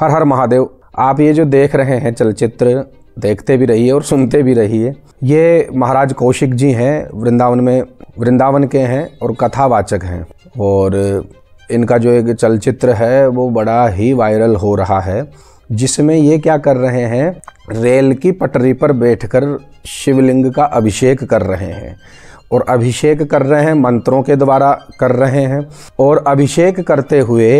हर हर महादेव आप ये जो देख रहे हैं चलचित्र देखते भी रहिए और सुनते भी रहिए ये महाराज कौशिक जी हैं वृंदावन में वृंदावन के हैं और कथावाचक हैं और इनका जो एक चलचित्र है वो बड़ा ही वायरल हो रहा है जिसमें ये क्या कर रहे हैं रेल की पटरी पर बैठकर शिवलिंग का अभिषेक कर रहे हैं और अभिषेक कर रहे हैं मंत्रों के द्वारा कर रहे हैं और अभिषेक करते हुए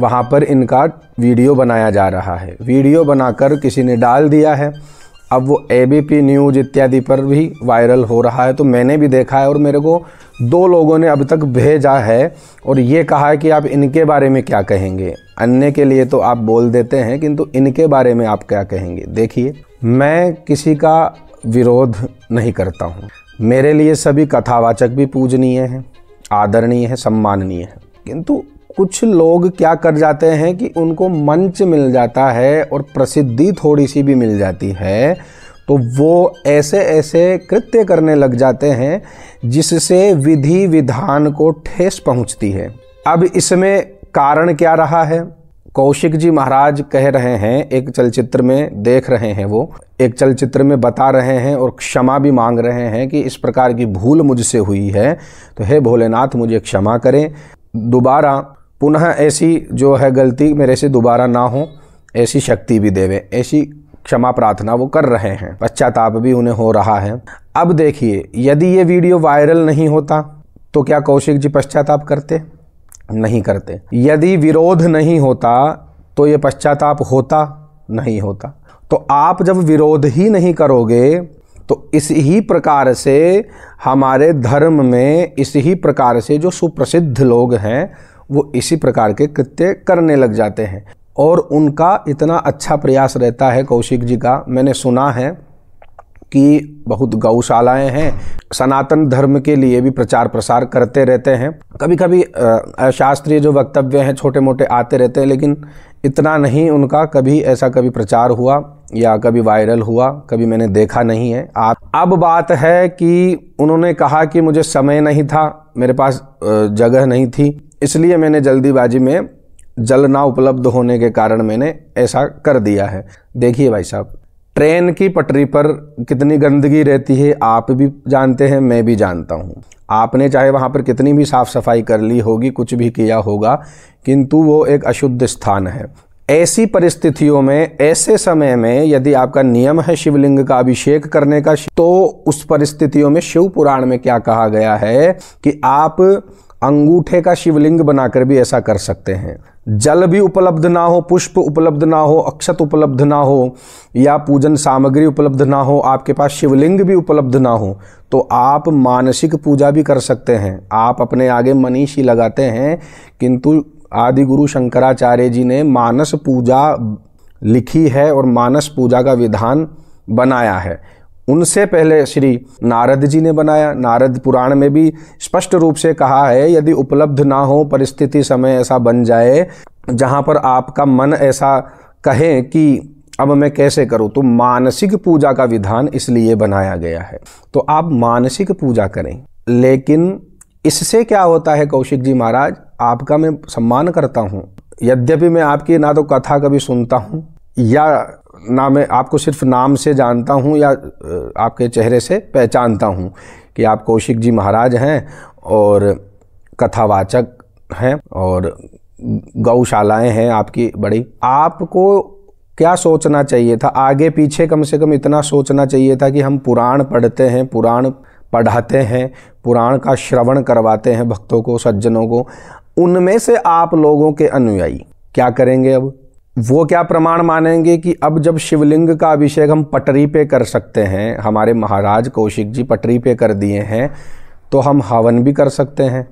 वहाँ पर इनका वीडियो बनाया जा रहा है वीडियो बनाकर किसी ने डाल दिया है अब वो ए न्यूज़ इत्यादि पर भी वायरल हो रहा है तो मैंने भी देखा है और मेरे को दो लोगों ने अब तक भेजा है और ये कहा है कि आप इनके बारे में क्या कहेंगे अन्य के लिए तो आप बोल देते हैं किंतु तो इनके बारे में आप क्या कहेंगे देखिए मैं किसी का विरोध नहीं करता हूँ मेरे लिए सभी कथावाचक भी पूजनीय हैं आदरणीय है सम्माननीय है किंतु कुछ लोग क्या कर जाते हैं कि उनको मंच मिल जाता है और प्रसिद्धि थोड़ी सी भी मिल जाती है तो वो ऐसे ऐसे कृत्य करने लग जाते हैं जिससे विधि विधान को ठेस पहुंचती है अब इसमें कारण क्या रहा है कौशिक जी महाराज कह रहे हैं एक चलचित्र में देख रहे हैं वो एक चलचित्र में बता रहे हैं और क्षमा भी मांग रहे हैं कि इस प्रकार की भूल मुझसे हुई है तो हे भोलेनाथ मुझे क्षमा करें दोबारा पुनः ऐसी जो है गलती मेरे से दोबारा ना हो ऐसी शक्ति भी देवे ऐसी क्षमा प्रार्थना वो कर रहे हैं पश्चाताप भी उन्हें हो रहा है अब देखिए यदि ये वीडियो वायरल नहीं होता तो क्या कौशिक जी पश्चाताप करते नहीं करते यदि विरोध नहीं होता तो ये पश्चाताप होता नहीं होता तो आप जब विरोध ही नहीं करोगे तो इस ही प्रकार से हमारे धर्म में इस ही प्रकार से जो सुप्रसिद्ध लोग हैं वो इसी प्रकार के कृत्य करने लग जाते हैं और उनका इतना अच्छा प्रयास रहता है कौशिक जी का मैंने सुना है कि बहुत गौशालाएं हैं सनातन धर्म के लिए भी प्रचार प्रसार करते रहते हैं कभी कभी शास्त्रीय जो वक्तव्य हैं छोटे मोटे आते रहते हैं लेकिन इतना नहीं उनका कभी ऐसा कभी प्रचार हुआ या कभी वायरल हुआ कभी मैंने देखा नहीं है आप अब बात है कि उन्होंने कहा कि मुझे समय नहीं था मेरे पास जगह नहीं थी इसलिए मैंने जल्दीबाजी में जल ना उपलब्ध होने के कारण मैंने ऐसा कर दिया है देखिए भाई साहब ट्रेन की पटरी पर कितनी गंदगी रहती है आप भी जानते हैं मैं भी जानता हूँ आपने चाहे वहाँ पर कितनी भी साफ़ सफाई कर ली होगी कुछ भी किया होगा किंतु वो एक अशुद्ध स्थान है ऐसी परिस्थितियों में ऐसे समय में यदि आपका नियम है शिवलिंग का अभिषेक करने का तो उस परिस्थितियों में शिव पुराण में क्या कहा गया है कि आप अंगूठे का शिवलिंग बनाकर भी ऐसा कर सकते हैं जल भी उपलब्ध ना हो पुष्प उपलब्ध ना हो अक्षत उपलब्ध ना हो या पूजन सामग्री उपलब्ध ना हो आपके पास शिवलिंग भी उपलब्ध ना हो तो आप मानसिक पूजा भी कर सकते हैं आप अपने आगे मनीषी लगाते हैं किंतु आदि गुरु शंकराचार्य जी ने मानस पूजा लिखी है और मानस पूजा का विधान बनाया है उनसे पहले श्री नारद जी ने बनाया नारद पुराण में भी स्पष्ट रूप से कहा है यदि उपलब्ध ना हो परिस्थिति समय ऐसा बन जाए जहाँ पर आपका मन ऐसा कहे कि अब मैं कैसे करूँ तो मानसिक पूजा का विधान इसलिए बनाया गया है तो आप मानसिक पूजा करें लेकिन इससे क्या होता है कौशिक जी महाराज आपका मैं सम्मान करता हूँ यद्यपि मैं आपकी ना तो कथा कभी सुनता हूँ या ना मैं आपको सिर्फ नाम से जानता हूँ या आपके चेहरे से पहचानता हूँ कि आप कौशिक जी महाराज हैं और कथावाचक हैं और गौशालाएं हैं आपकी बड़ी आपको क्या सोचना चाहिए था आगे पीछे कम से कम इतना सोचना चाहिए था कि हम पुराण पढ़ते हैं पुराण पढ़ाते हैं पुराण का श्रवण करवाते हैं भक्तों को सज्जनों को उनमें से आप लोगों के अनुयायी क्या करेंगे अब वो क्या प्रमाण मानेंगे कि अब जब शिवलिंग का अभिषेक हम पटरी पे कर सकते हैं हमारे महाराज कौशिक जी पटरी पे कर दिए हैं तो हम हवन भी कर सकते हैं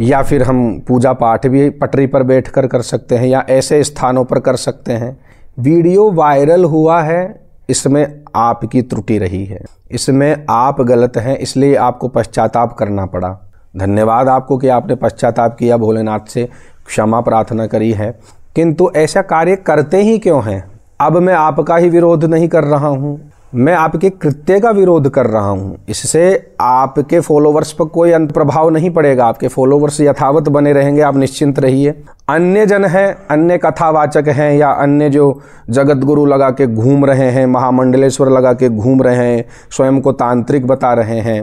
या फिर हम पूजा पाठ भी पटरी पर बैठ कर कर सकते हैं या ऐसे स्थानों पर कर सकते हैं वीडियो वायरल हुआ है इसमें आपकी त्रुटि रही है इसमें आप गलत हैं इसलिए आपको पश्चाताप करना पड़ा धन्यवाद आपको कि आपने पश्चाताप किया भोलेनाथ से क्षमा प्रार्थना करी है किंतु ऐसा कार्य करते ही क्यों हैं अब मैं आपका ही विरोध नहीं कर रहा हूँ मैं आपके कृत्य का विरोध कर रहा हूँ इससे आपके फॉलोवर्स पर कोई अंत प्रभाव नहीं पड़ेगा आपके फॉलोवर्स यथावत बने रहेंगे आप निश्चिंत रहिए अन्य जन हैं अन्य कथावाचक हैं या अन्य जो जगत गुरु लगा के घूम रहे हैं महामंडलेश्वर लगा के घूम रहे हैं स्वयं को तांत्रिक बता रहे हैं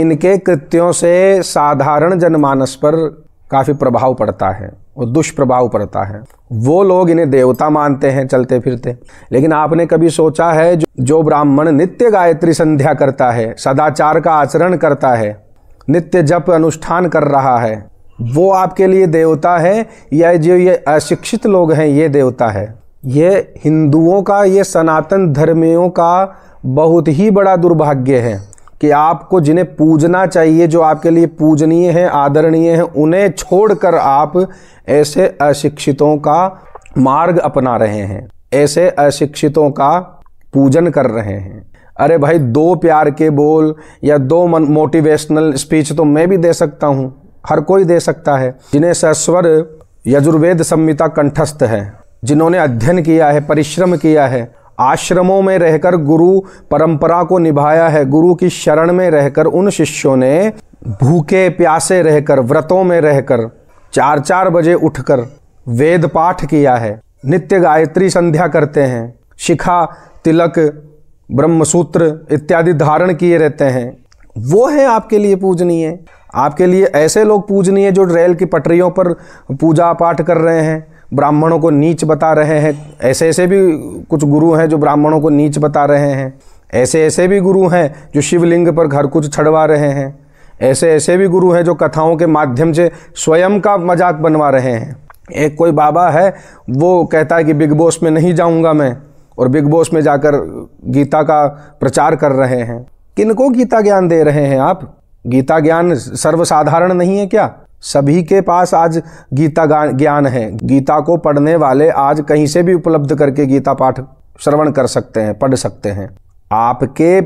इनके कृत्यों से साधारण जनमानस पर काफ़ी प्रभाव पड़ता है और दुष्प्रभाव पड़ता है वो लोग इन्हें देवता मानते हैं चलते फिरते लेकिन आपने कभी सोचा है जो, जो ब्राह्मण नित्य गायत्री संध्या करता है सदाचार का आचरण करता है नित्य जप अनुष्ठान कर रहा है वो आपके लिए देवता है या जो ये अशिक्षित लोग हैं ये देवता है ये हिंदुओं का ये सनातन धर्मियों का बहुत ही बड़ा दुर्भाग्य है कि आपको जिन्हें पूजना चाहिए जो आपके लिए पूजनीय हैं आदरणीय हैं उन्हें छोड़कर आप ऐसे अशिक्षितों का मार्ग अपना रहे हैं ऐसे अशिक्षितों का पूजन कर रहे हैं अरे भाई दो प्यार के बोल या दो मोटिवेशनल स्पीच तो मैं भी दे सकता हूँ हर कोई दे सकता है जिन्हें सस्वर यजुर्वेद संहिता कंठस्थ है जिन्होंने अध्ययन किया है परिश्रम किया है आश्रमों में रहकर गुरु परंपरा को निभाया है गुरु की शरण में रहकर उन शिष्यों ने भूखे प्यासे रहकर व्रतों में रहकर चार चार बजे उठकर वेद पाठ किया है नित्य गायत्री संध्या करते हैं शिखा तिलक ब्रह्मसूत्र इत्यादि धारण किए रहते हैं वो है आपके लिए पूजनीय आपके लिए ऐसे लोग पूजनीय जो रेल की पटरियों पर पूजा पाठ कर रहे हैं ब्राह्मणों को नीच बता रहे हैं ऐसे ऐसे भी कुछ गुरु हैं जो ब्राह्मणों को नीच बता रहे हैं ऐसे ऐसे भी गुरु हैं जो शिवलिंग पर घर कुछ छड़वा रहे हैं ऐसे ऐसे भी गुरु हैं जो कथाओं के माध्यम से स्वयं का मजाक बनवा रहे हैं एक कोई बाबा है वो कहता है कि बिग बॉस में नहीं जाऊंगा मैं और बिग बॉस में जाकर गीता का प्रचार कर रहे हैं किनको गीता ज्ञान दे रहे हैं आप गीता ज्ञान सर्वसाधारण नहीं है क्या सभी के पास आज गीता ज्ञान है गीता को पढ़ने वाले आज कहीं से भी उपलब्ध करके गीता पाठ श्रवण कर सकते हैं पढ़ सकते हैं आपके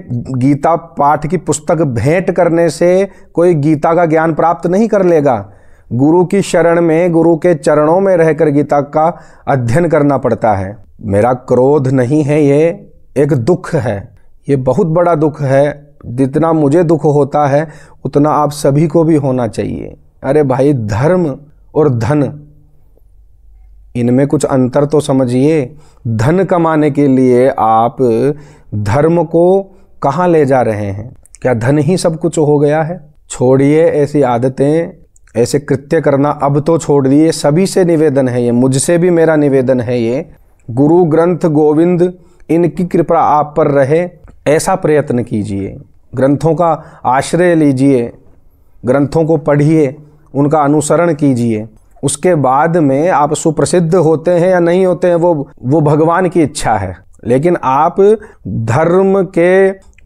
गीता पाठ की पुस्तक भेंट करने से कोई गीता का ज्ञान प्राप्त नहीं कर लेगा गुरु की शरण में गुरु के चरणों में रहकर गीता का अध्ययन करना पड़ता है मेरा क्रोध नहीं है ये एक दुख है ये बहुत बड़ा दुख है जितना मुझे दुख होता है उतना आप सभी को भी होना चाहिए अरे भाई धर्म और धन इनमें कुछ अंतर तो समझिए धन कमाने के लिए आप धर्म को कहाँ ले जा रहे हैं क्या धन ही सब कुछ हो गया है छोड़िए ऐसी आदतें ऐसे कृत्य करना अब तो छोड़ दिए सभी से निवेदन है ये मुझसे भी मेरा निवेदन है ये गुरु ग्रंथ गोविंद इनकी कृपा आप पर रहे ऐसा प्रयत्न कीजिए ग्रंथों का आश्रय लीजिए ग्रंथों को पढ़िए उनका अनुसरण कीजिए उसके बाद में आप सुप्रसिद्ध होते हैं या नहीं होते हैं वो वो भगवान की इच्छा है लेकिन आप धर्म के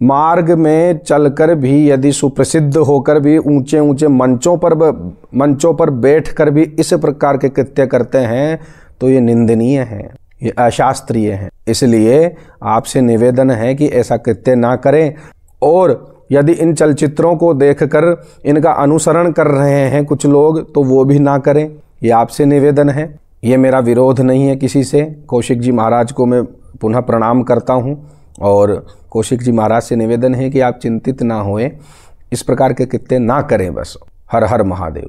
मार्ग में चलकर भी यदि सुप्रसिद्ध होकर भी ऊंचे ऊंचे मंचों पर मंचों पर बैठ कर भी इस प्रकार के कृत्य करते हैं तो ये निंदनीय है ये अशास्त्रीय है इसलिए आपसे निवेदन है कि ऐसा कृत्य ना करें और यदि इन चलचित्रों को देखकर इनका अनुसरण कर रहे हैं कुछ लोग तो वो भी ना करें ये आपसे निवेदन है ये मेरा विरोध नहीं है किसी से कौशिक जी महाराज को मैं पुनः प्रणाम करता हूँ और कौशिक जी महाराज से निवेदन है कि आप चिंतित ना होए इस प्रकार के कृत्य ना करें बस हर हर महादेव